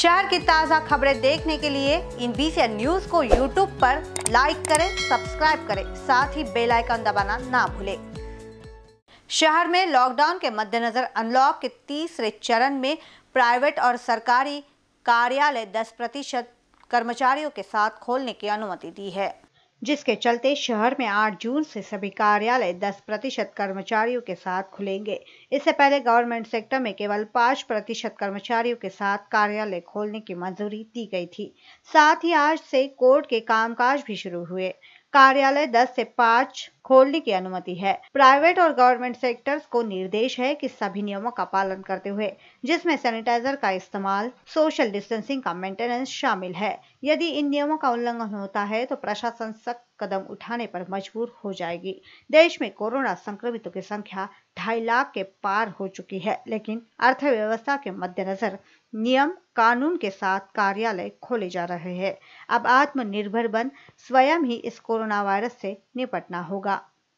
शहर की ताज़ा खबरें देखने के लिए इन बीसी न्यूज को यूट्यूब पर लाइक करें सब्सक्राइब करें साथ ही बेल आइकन दबाना ना भूलें शहर में लॉकडाउन के मद्देनज़र अनलॉक के तीसरे चरण में प्राइवेट और सरकारी कार्यालय 10 प्रतिशत कर्मचारियों के साथ खोलने की अनुमति दी है जिसके चलते शहर में 8 जून से सभी कार्यालय 10 प्रतिशत कर्मचारियों के साथ खुलेंगे इससे पहले गवर्नमेंट सेक्टर में केवल 5 प्रतिशत कर्मचारियों के साथ कार्यालय खोलने की मंजूरी दी गई थी साथ ही आज से कोर्ट के कामकाज भी शुरू हुए कार्यालय 10 से खोलने की अनुमति है प्राइवेट और गवर्नमेंट सेक्टर्स को निर्देश है कि सभी नियमों का पालन करते हुए जिसमें सैनिटाइजर का इस्तेमाल सोशल डिस्टेंसिंग का मेंटेनेंस शामिल है यदि इन नियमों का उल्लंघन होता है तो प्रशासन सख्त कदम उठाने पर मजबूर हो जाएगी देश में कोरोना संक्रमितों की संख्या ढाई लाख के पार हो चुकी है लेकिन अर्थव्यवस्था के मद्देनजर नियम कानून के साथ कार्यालय खोले जा रहे हैं अब आत्मनिर्भर बन स्वयं ही इस कोरोना वायरस से निपटना होगा